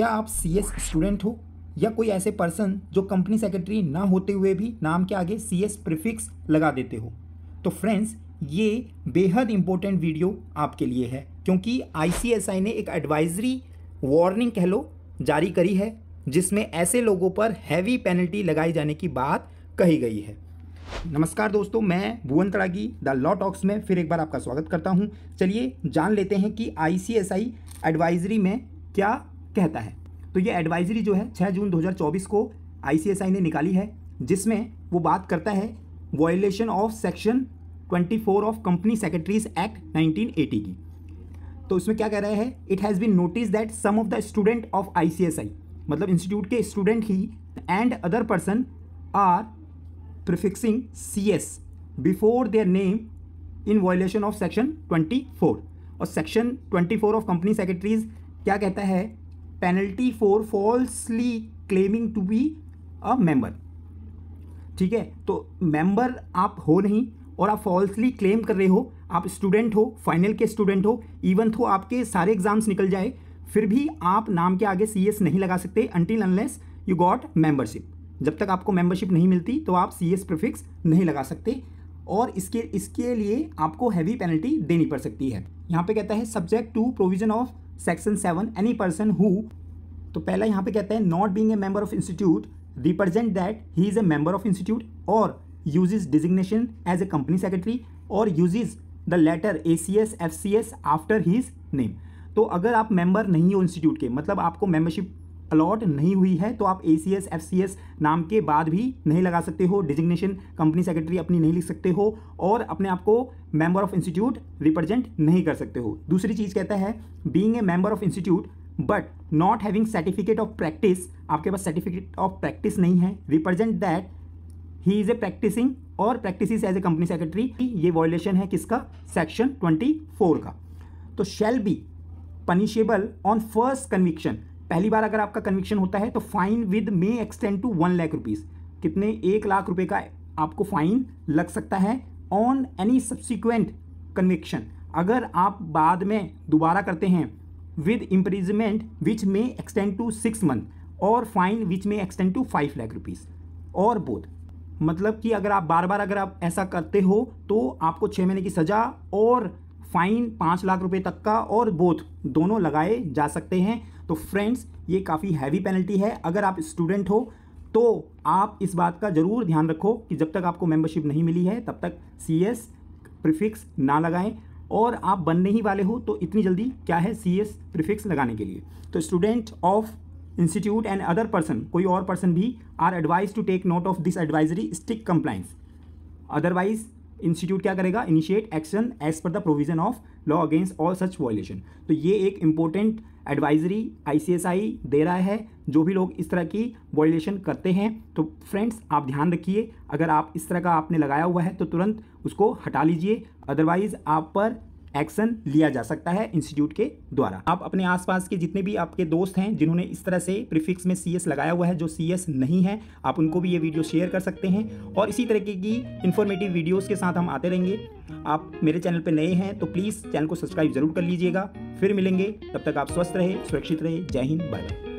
क्या आप C S student हो या कोई ऐसे पर्सन जो कंपनी सेक्रेटरी ना होते हुए भी नाम के आगे सी एस प्रिफिक्स लगा देते हो तो फ्रेंड्स ये बेहद इंपॉर्टेंट वीडियो आपके लिए है क्योंकि आईसीएसआई ने एक एडवाइजरी वार्निंग कह लो जारी करी है जिसमें ऐसे लोगों पर हैवी पेनल्टी लगाई जाने की बात कही गई है नमस्कार दोस्तों मैं Bhuwan Tadagi the law talks में फिर एक बार आपका स्वागत करता हूं चलिए जान लेते हैं कि आई एडवाइजरी में क्या कहता है तो ये एडवाइजरी जो है 6 जून 2024 को आईसीएसआई ने निकाली है जिसमें वो बात करता है violation of section 24 of company secretaries act 1980 की तो उसमें क्या कह रहे हैं it has been notice that some of the student of ICSI मतलब इंस्टीट्यूट के स्टूडेंट ही and other person are prefixing C S before their name in violation of section four और section four of company secretaries क्या कहता है penalty for falsely claiming to be a member ठीक है तो member आप हो नहीं और आप फॉल्सली क्लेम कर रहे हो आप स्टूडेंट हो फाइनल के स्टूडेंट हो इवन थो आपके सारे एग्जाम्स निकल जाए फिर भी आप नाम के आगे सी एस नहीं लगा सकते until unless you got membership जब तक आपको मेंबरशिप नहीं मिलती तो आप सी एस प्रिफिक्स नहीं लगा सकते और इसके इसके लिए आपको हैवी पेनल्टी देनी पड़ सकती है यहाँ पे कहता है subject to provision of section seven any person who तो पहला यहाँ पे कहता है not being a member of institute represent that he is a member of institute और is designation as a company secretary और uses the letter A C S F C S after his name तो अगर आप member नहीं हो institute के मतलब आपको मेंबरशिप अलॉट नहीं हुई है तो आप A C S F C S नाम के बाद भी नहीं लगा सकते हो डिजिग्नेशन कंपनी सेक्रेटरी अपनी नहीं लिख सकते हो और अपने आप को मेंबर ऑफ इंस्टीट्यूट रिप्रेजेंट नहीं कर सकते हो दूसरी चीज़ कहता है being a member of institute but not having certificate of practice आपके पास सर्टिफिकेट ऑफ प्रैक्टिस नहीं है represent that he is a practising और practice as a company secretary ये वॉयलेशन है किसका सेक्शन ट्वेंटी का तो shall be punishable on first conviction पहली बार अगर आपका कन्विक्शन होता है तो fine with may extend to one lakh rupees कितने एक लाख रुपए का आपको फाइन लग सकता है ऑन एनी सब्सिक्वेंट कन्विक्शन अगर आप बाद में दोबारा करते हैं with imprisonment which may extend to six month और fine which may extend to five lakh rupees और बोध मतलब कि अगर आप बार बार अगर आप ऐसा करते हो तो आपको छः महीने की सज़ा और फाइन पाँच लाख रुपए तक का और बोथ दोनों लगाए जा सकते हैं तो फ्रेंड्स ये काफ़ी हैवी पेनल्टी है अगर आप स्टूडेंट हो तो आप इस बात का ज़रूर ध्यान रखो कि जब तक आपको मेंबरशिप नहीं मिली है तब तक सी एस प्रिफिक्स ना लगाएं और आप बनने ही वाले हो तो इतनी जल्दी क्या है सी एस प्रिफिक्स लगाने के लिए तो student of institute and other person कोई और पर्सन भी are advise to take note of this advisory stick compliance otherwise institute क्या करेगा initiate action as per the provision of law against all such violation तो ये एक important advisory ICSI दे रहा है जो भी लोग इस तरह की वॉयलेशन करते हैं तो फ्रेंड्स आप ध्यान रखिए अगर आप इस तरह का आपने लगाया हुआ है तो तुरंत उसको हटा लीजिए अदरवाइज़ आप पर एक्शन लिया जा सकता है इंस्टीट्यूट के द्वारा आप अपने आसपास के जितने भी आपके दोस्त हैं जिन्होंने इस तरह से प्रीफिक्स में सी लगाया हुआ है जो सी नहीं है आप उनको भी ये वीडियो शेयर कर सकते हैं और इसी तरीके की इन्फॉर्मेटिव वीडियोज़ के साथ हम आते रहेंगे आप मेरे चैनल पर नए हैं तो प्लीज़ चैनल को सब्सक्राइब जरूर कर लीजिएगा फिर मिलेंगे तब तक आप स्वस्थ रहे सुरक्षित रहे जय हिंद बाय बाय